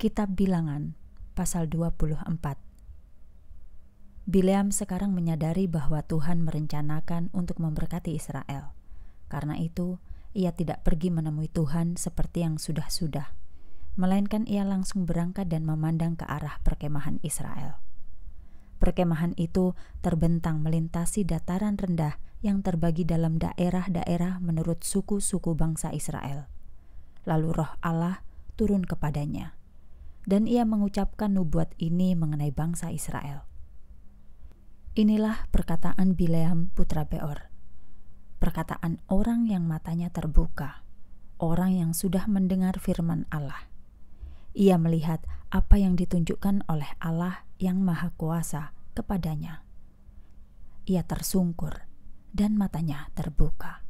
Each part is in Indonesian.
Kitab Bilangan pasal 24. Bileam sekarang menyadari bahwa Tuhan merencanakan untuk memberkati Israel. Karena itu, ia tidak pergi menemui Tuhan seperti yang sudah-sudah, melainkan ia langsung berangkat dan memandang ke arah perkemahan Israel. Perkemahan itu terbentang melintasi dataran rendah yang terbagi dalam daerah-daerah menurut suku-suku bangsa Israel. Lalu Roh Allah turun kepadanya dan ia mengucapkan nubuat ini mengenai bangsa Israel. Inilah perkataan Bileam putra Beor. Perkataan orang yang matanya terbuka, orang yang sudah mendengar firman Allah. Ia melihat apa yang ditunjukkan oleh Allah yang Maha Kuasa kepadanya. Ia tersungkur dan matanya terbuka.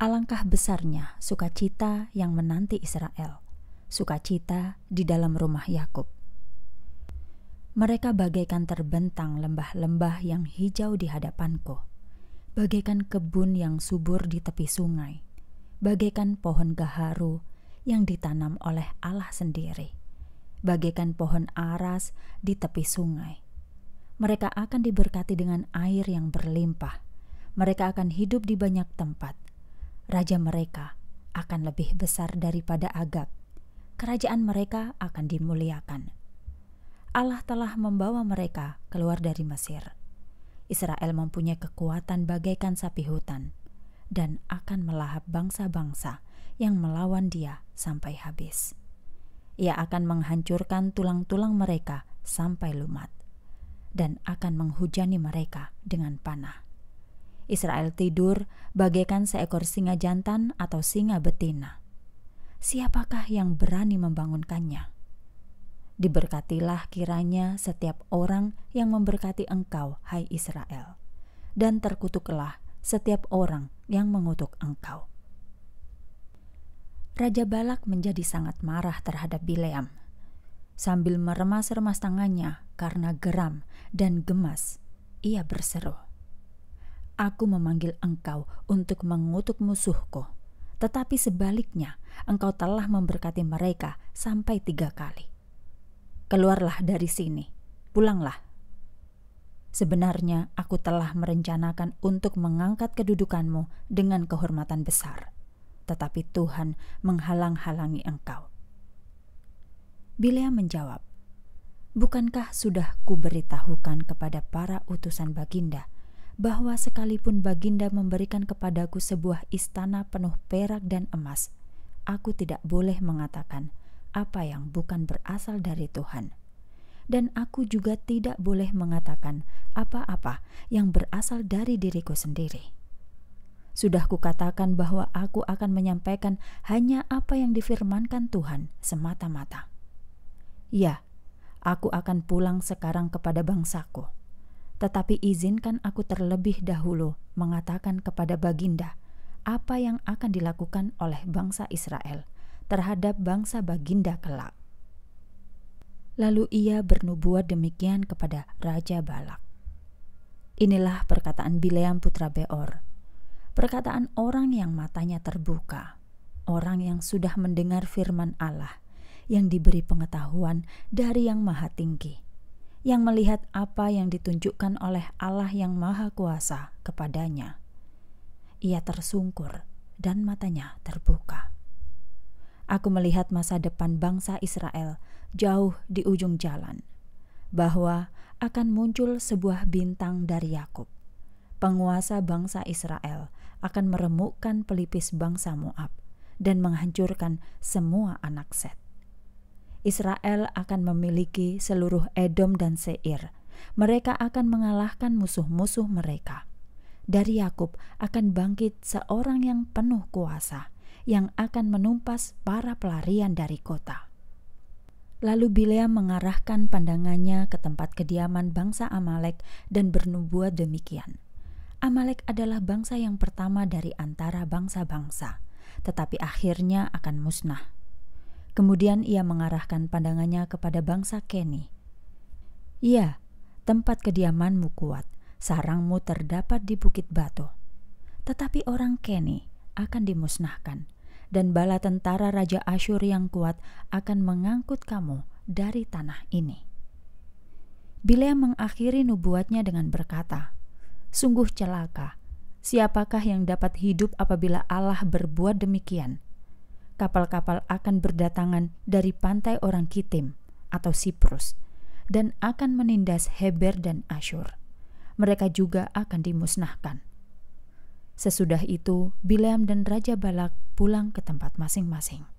Alangkah besarnya sukacita yang menanti Israel sukacita di dalam rumah Yakub. Mereka bagaikan terbentang lembah-lembah yang hijau di hadapanku, bagaikan kebun yang subur di tepi sungai, bagaikan pohon gaharu yang ditanam oleh Allah sendiri, bagaikan pohon aras di tepi sungai. Mereka akan diberkati dengan air yang berlimpah. Mereka akan hidup di banyak tempat, raja mereka akan lebih besar daripada Agak, kerajaan mereka akan dimuliakan. Allah telah membawa mereka keluar dari Mesir. Israel mempunyai kekuatan bagaikan sapi hutan dan akan melahap bangsa-bangsa yang melawan dia sampai habis. Ia akan menghancurkan tulang-tulang mereka sampai lumat dan akan menghujani mereka dengan panah. Israel tidur bagaikan seekor singa jantan atau singa betina siapakah yang berani membangunkannya? Diberkatilah kiranya setiap orang yang memberkati engkau, hai Israel, dan terkutuklah setiap orang yang mengutuk engkau. Raja Balak menjadi sangat marah terhadap Bileam. Sambil meremas-remas tangannya karena geram dan gemas, ia berseru, Aku memanggil engkau untuk mengutuk musuhku tetapi sebaliknya engkau telah memberkati mereka sampai tiga kali. Keluarlah dari sini, pulanglah. Sebenarnya aku telah merencanakan untuk mengangkat kedudukanmu dengan kehormatan besar, tetapi Tuhan menghalang-halangi engkau. Bilea menjawab, Bukankah sudah kuberitahukan kepada para utusan baginda bahwa sekalipun Baginda memberikan kepadaku sebuah istana penuh perak dan emas, aku tidak boleh mengatakan apa yang bukan berasal dari Tuhan. Dan aku juga tidak boleh mengatakan apa-apa yang berasal dari diriku sendiri. Sudah kukatakan bahwa aku akan menyampaikan hanya apa yang difirmankan Tuhan semata-mata. Ya, aku akan pulang sekarang kepada bangsaku tetapi izinkan aku terlebih dahulu mengatakan kepada Baginda apa yang akan dilakukan oleh bangsa Israel terhadap bangsa Baginda kelak. Lalu ia bernubuat demikian kepada Raja Balak. Inilah perkataan Bileam putra Beor, perkataan orang yang matanya terbuka, orang yang sudah mendengar firman Allah, yang diberi pengetahuan dari Yang Maha Tinggi yang melihat apa yang ditunjukkan oleh Allah yang Maha Kuasa kepadanya. Ia tersungkur dan matanya terbuka. Aku melihat masa depan bangsa Israel jauh di ujung jalan, bahwa akan muncul sebuah bintang dari Yakub. Penguasa bangsa Israel akan meremukkan pelipis bangsa Moab dan menghancurkan semua anak Set. Israel akan memiliki seluruh Edom dan Seir. Mereka akan mengalahkan musuh-musuh mereka. Dari Yakub akan bangkit seorang yang penuh kuasa, yang akan menumpas para pelarian dari kota. Lalu Bilea mengarahkan pandangannya ke tempat kediaman bangsa Amalek dan bernubuat demikian. Amalek adalah bangsa yang pertama dari antara bangsa-bangsa, tetapi akhirnya akan musnah Kemudian ia mengarahkan pandangannya kepada bangsa Keni. Iya, tempat kediamanmu kuat, sarangmu terdapat di bukit batu. Tetapi orang Keni akan dimusnahkan, dan bala tentara Raja Asyur yang kuat akan mengangkut kamu dari tanah ini. Bilea mengakhiri nubuatnya dengan berkata, Sungguh celaka, siapakah yang dapat hidup apabila Allah berbuat demikian?' kapal-kapal akan berdatangan dari pantai orang Kitim atau Siprus dan akan menindas Heber dan Asyur. Mereka juga akan dimusnahkan. Sesudah itu, Bileam dan Raja Balak pulang ke tempat masing-masing.